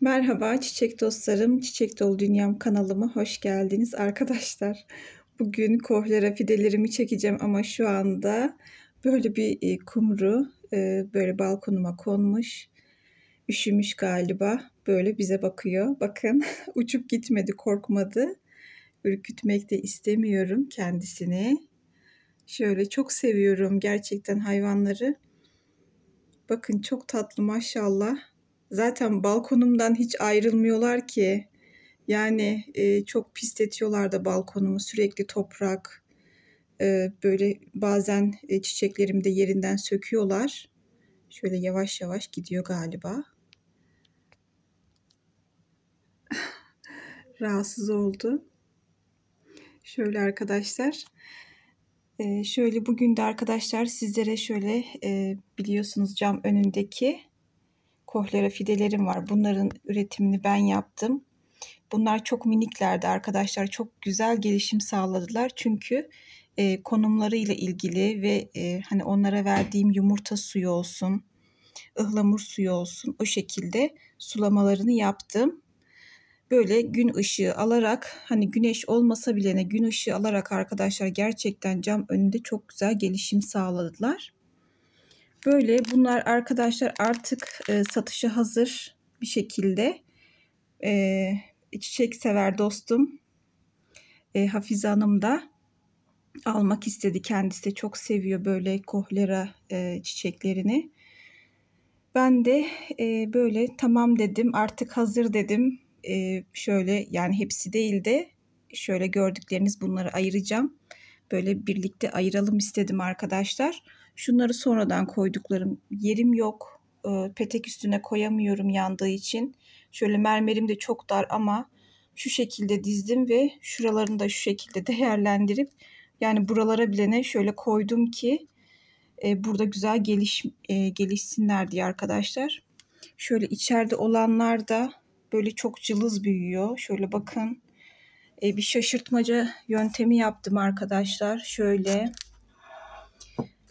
Merhaba çiçek dostlarım, Çiçek Dolu Dünyam kanalıma hoş geldiniz arkadaşlar. Bugün kohlera fidelerimi çekeceğim ama şu anda böyle bir e, kumru e, böyle balkonuma konmuş. Üşümüş galiba böyle bize bakıyor. Bakın uçup gitmedi korkmadı. Ürkütmek de istemiyorum kendisini. Şöyle çok seviyorum gerçekten hayvanları. Bakın çok tatlı maşallah Zaten balkonumdan hiç ayrılmıyorlar ki. Yani e, çok pisletiyorlar da balkonumu sürekli toprak e, böyle bazen e, çiçeklerimi de yerinden söküyorlar. Şöyle yavaş yavaş gidiyor galiba. Rahatsız oldu. Şöyle arkadaşlar. E, şöyle bugün de arkadaşlar sizlere şöyle e, biliyorsunuz cam önündeki kohlera fidelerim var. Bunların üretimini ben yaptım. Bunlar çok miniklerdi arkadaşlar. Çok güzel gelişim sağladılar. Çünkü e, konumlarıyla ilgili ve e, hani onlara verdiğim yumurta suyu olsun, ıhlamur suyu olsun o şekilde sulamalarını yaptım. Böyle gün ışığı alarak hani güneş olmasa bile ne hani gün ışığı alarak arkadaşlar gerçekten cam önünde çok güzel gelişim sağladılar. Böyle bunlar arkadaşlar artık e, satışa hazır bir şekilde. E, çiçek sever dostum e, Hafize Hanım da almak istedi. Kendisi de çok seviyor böyle kohlera e, çiçeklerini. Ben de e, böyle tamam dedim artık hazır dedim. E, şöyle yani hepsi değil de şöyle gördükleriniz bunları ayıracağım. Böyle birlikte ayıralım istedim arkadaşlar. Şunları sonradan koyduklarım. Yerim yok. E, petek üstüne koyamıyorum yandığı için. Şöyle mermerim de çok dar ama şu şekilde dizdim ve şuralarını da şu şekilde değerlendirip yani buralara bile ne şöyle koydum ki e, burada güzel geliş e, gelişsinler diye arkadaşlar. Şöyle içeride olanlar da böyle çok cılız büyüyor. Şöyle bakın e, bir şaşırtmaca yöntemi yaptım arkadaşlar. Şöyle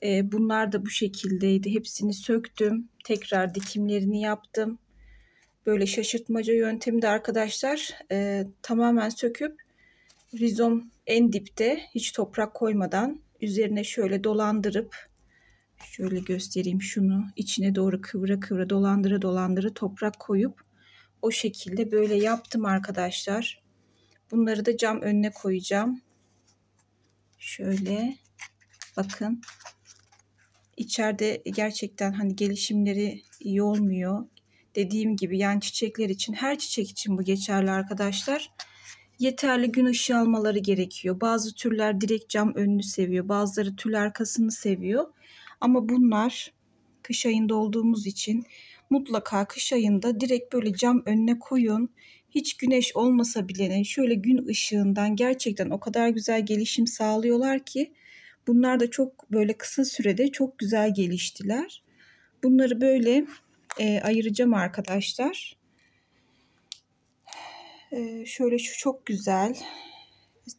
e, bunlar da bu şekildeydi. Hepsini söktüm. Tekrar dikimlerini yaptım. Böyle şaşırtmaca yöntemi de arkadaşlar e, tamamen söküp rizom en dipte hiç toprak koymadan üzerine şöyle dolandırıp şöyle göstereyim şunu içine doğru kıvıra kıvıra dolandıra dolandıra toprak koyup o şekilde böyle yaptım arkadaşlar. Bunları da cam önüne koyacağım. Şöyle bakın içeride gerçekten hani gelişimleri iyi olmuyor. Dediğim gibi yani çiçekler için her çiçek için bu geçerli arkadaşlar. Yeterli gün ışığı almaları gerekiyor. Bazı türler direkt cam önünü seviyor. Bazıları tül arkasını seviyor. Ama bunlar kış ayında olduğumuz için mutlaka kış ayında direkt böyle cam önüne koyun. Hiç güneş olmasa bile şöyle gün ışığından gerçekten o kadar güzel gelişim sağlıyorlar ki Bunlar da çok böyle kısa sürede çok güzel geliştiler. Bunları böyle e, ayıracağım arkadaşlar. E, şöyle şu çok güzel.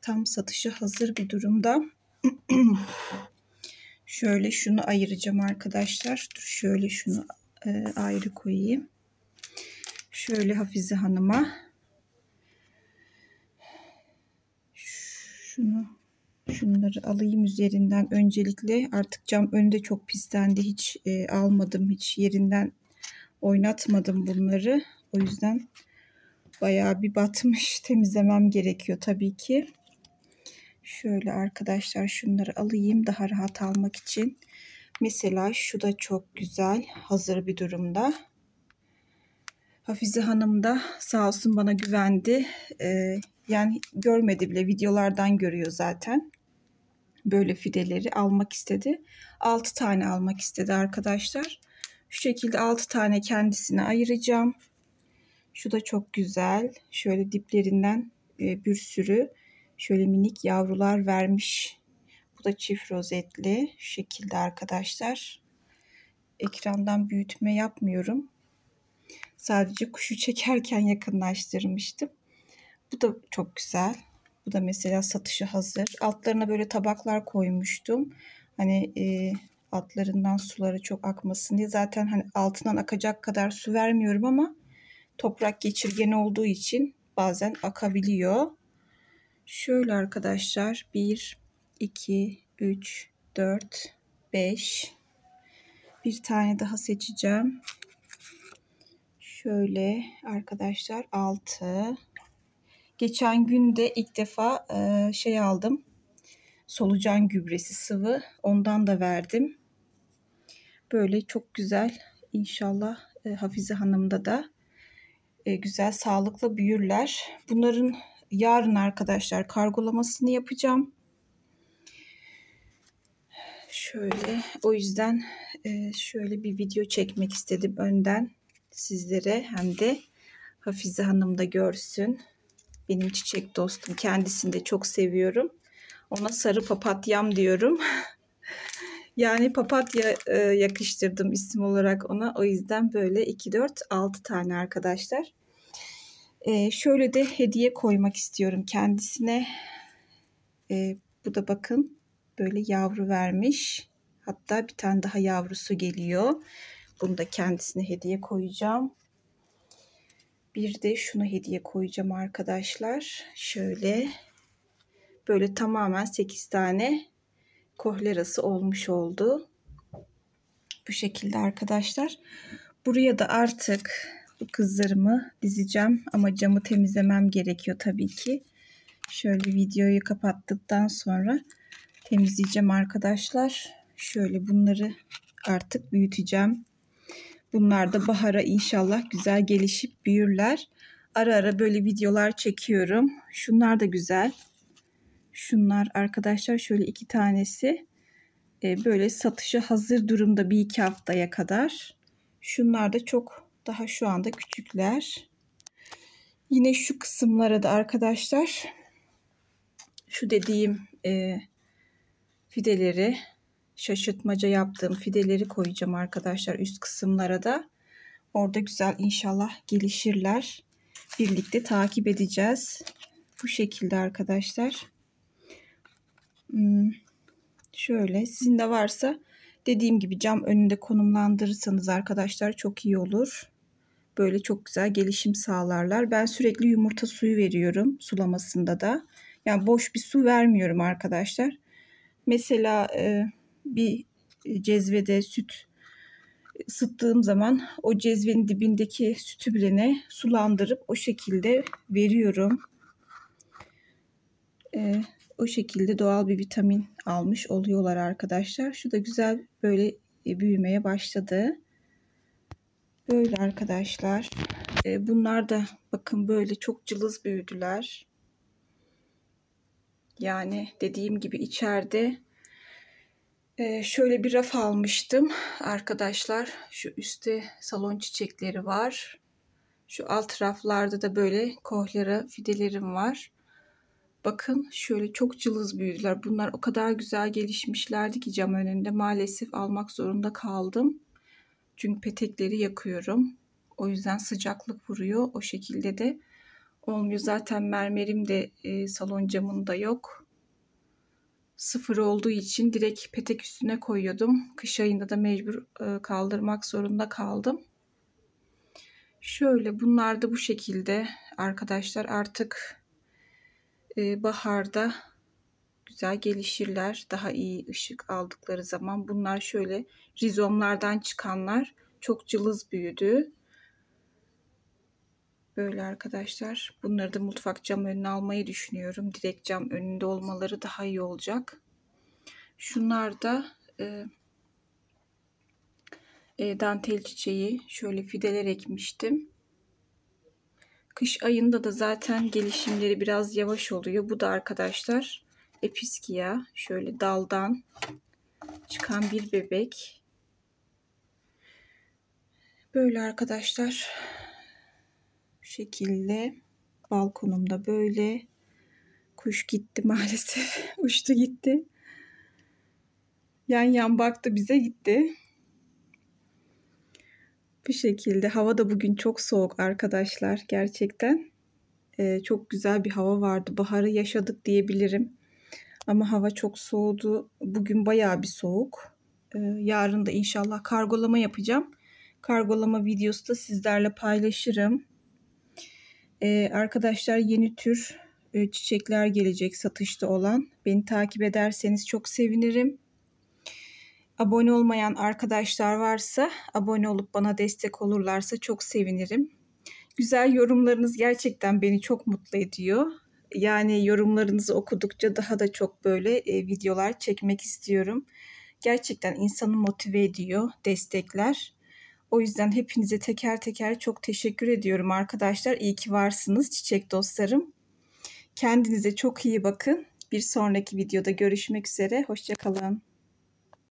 Tam satışa hazır bir durumda. şöyle şunu ayıracağım arkadaşlar. Dur şöyle şunu e, ayrı koyayım. Şöyle Hafize Hanım'a. Şunu Şunları alayım üzerinden öncelikle. Artık cam önünde çok pislendi. Hiç e, almadım. Hiç yerinden oynatmadım bunları. O yüzden bayağı bir batmış. Temizlemem gerekiyor tabii ki. Şöyle arkadaşlar şunları alayım daha rahat almak için. Mesela şu da çok güzel hazır bir durumda. Hafize Hanım da sağ olsun bana güvendi. Ee, yani görmedi bile videolardan görüyor zaten böyle fideleri almak istedi. 6 tane almak istedi arkadaşlar. Şu şekilde 6 tane kendisine ayıracağım. Şu da çok güzel. Şöyle diplerinden e, bir sürü şöyle minik yavrular vermiş. Bu da çift rozetli şu şekilde arkadaşlar. Ekrandan büyütme yapmıyorum. Sadece kuşu çekerken yakınlaştırmıştım. Bu da çok güzel. Bu da mesela satışı hazır. Altlarına böyle tabaklar koymuştum. Hani e, altlarından suları çok akmasın diye. Zaten hani altından akacak kadar su vermiyorum ama toprak geçirgen olduğu için bazen akabiliyor. Şöyle arkadaşlar 1, 2, 3, 4, 5 bir tane daha seçeceğim. Şöyle arkadaşlar 6 Geçen gün de ilk defa e, şey aldım. Solucan gübresi sıvı. Ondan da verdim. Böyle çok güzel. İnşallah e, Hafize Hanım'da da e, güzel sağlıklı büyürler. Bunların yarın arkadaşlar kargolamasını yapacağım. Şöyle o yüzden e, şöyle bir video çekmek istedim önden sizlere hem de Hafize Hanım da görsün. Benim çiçek dostum. Kendisini de çok seviyorum. Ona sarı papatyam diyorum. yani papatya e, yakıştırdım isim olarak ona. O yüzden böyle 2, 4, 6 tane arkadaşlar. E, şöyle de hediye koymak istiyorum kendisine. E, bu da bakın böyle yavru vermiş. Hatta bir tane daha yavrusu geliyor. Bunu da kendisine hediye koyacağım. Bir de şunu hediye koyacağım arkadaşlar. Şöyle böyle tamamen 8 tane kohlerası olmuş oldu. Bu şekilde arkadaşlar. Buraya da artık bu kızlarımı dizeceğim ama camı temizlemem gerekiyor tabii ki. Şöyle videoyu kapattıktan sonra temizleyeceğim arkadaşlar. Şöyle bunları artık büyüteceğim. Bunlar da bahara inşallah güzel gelişip büyürler. Ara ara böyle videolar çekiyorum. Şunlar da güzel. Şunlar arkadaşlar şöyle iki tanesi e, böyle satışa hazır durumda bir iki haftaya kadar. Şunlar da çok daha şu anda küçükler. Yine şu kısımlara da arkadaşlar şu dediğim e, fideleri şaşırtmaca yaptığım fideleri koyacağım arkadaşlar üst kısımlara da. Orada güzel inşallah gelişirler. Birlikte takip edeceğiz. Bu şekilde arkadaşlar. Hmm. şöyle sizin de varsa dediğim gibi cam önünde konumlandırırsanız arkadaşlar çok iyi olur. Böyle çok güzel gelişim sağlarlar. Ben sürekli yumurta suyu veriyorum sulamasında da. Yani boş bir su vermiyorum arkadaşlar. Mesela e, bir e, cezvede süt sıttığım zaman o cezvenin dibindeki sütü bilene sulandırıp o şekilde veriyorum. Ee, o şekilde doğal bir vitamin almış oluyorlar arkadaşlar. Şu da güzel böyle e, büyümeye başladı. Böyle arkadaşlar. Ee, bunlar da bakın böyle çok cılız büyüdüler. Yani dediğim gibi içeride ee, şöyle bir raf almıştım arkadaşlar. Şu üstte salon çiçekleri var. Şu alt raflarda da böyle kohlera fidelerim var. Bakın şöyle çok cılız büyüdüler. Bunlar o kadar güzel gelişmişlerdi ki cam önünde. Maalesef almak zorunda kaldım. Çünkü petekleri yakıyorum. O yüzden sıcaklık vuruyor. O şekilde de olmuyor. Zaten mermerim de e, salon camında yok sıfır olduğu için direkt petek üstüne koyuyordum. Kış ayında da mecbur e, kaldırmak zorunda kaldım. Şöyle bunlar da bu şekilde arkadaşlar artık e, baharda güzel gelişirler. Daha iyi ışık aldıkları zaman bunlar şöyle rizomlardan çıkanlar çok cılız büyüdü böyle arkadaşlar. Bunları da mutfak cam önüne almayı düşünüyorum. Direkt cam önünde olmaları daha iyi olacak. Şunlar da e, e, dantel çiçeği. Şöyle fideler ekmiştim. Kış ayında da zaten gelişimleri biraz yavaş oluyor. Bu da arkadaşlar episkiya. Şöyle daldan çıkan bir bebek. Böyle arkadaşlar şekilde balkonumda böyle. Kuş gitti maalesef. Uçtu gitti. Yan yan baktı bize gitti. Bu şekilde. Hava da bugün çok soğuk arkadaşlar gerçekten. Ee, çok güzel bir hava vardı. Baharı yaşadık diyebilirim. Ama hava çok soğudu. Bugün bayağı bir soğuk. Ee, yarın da inşallah kargolama yapacağım. Kargolama videosu da sizlerle paylaşırım. Ee, arkadaşlar yeni tür e, çiçekler gelecek satışta olan. Beni takip ederseniz çok sevinirim. Abone olmayan arkadaşlar varsa abone olup bana destek olurlarsa çok sevinirim. Güzel yorumlarınız gerçekten beni çok mutlu ediyor. Yani yorumlarınızı okudukça daha da çok böyle e, videolar çekmek istiyorum. Gerçekten insanı motive ediyor, destekler. O yüzden hepinize teker teker çok teşekkür ediyorum arkadaşlar. İyi ki varsınız çiçek dostlarım. Kendinize çok iyi bakın. Bir sonraki videoda görüşmek üzere. Hoşçakalın.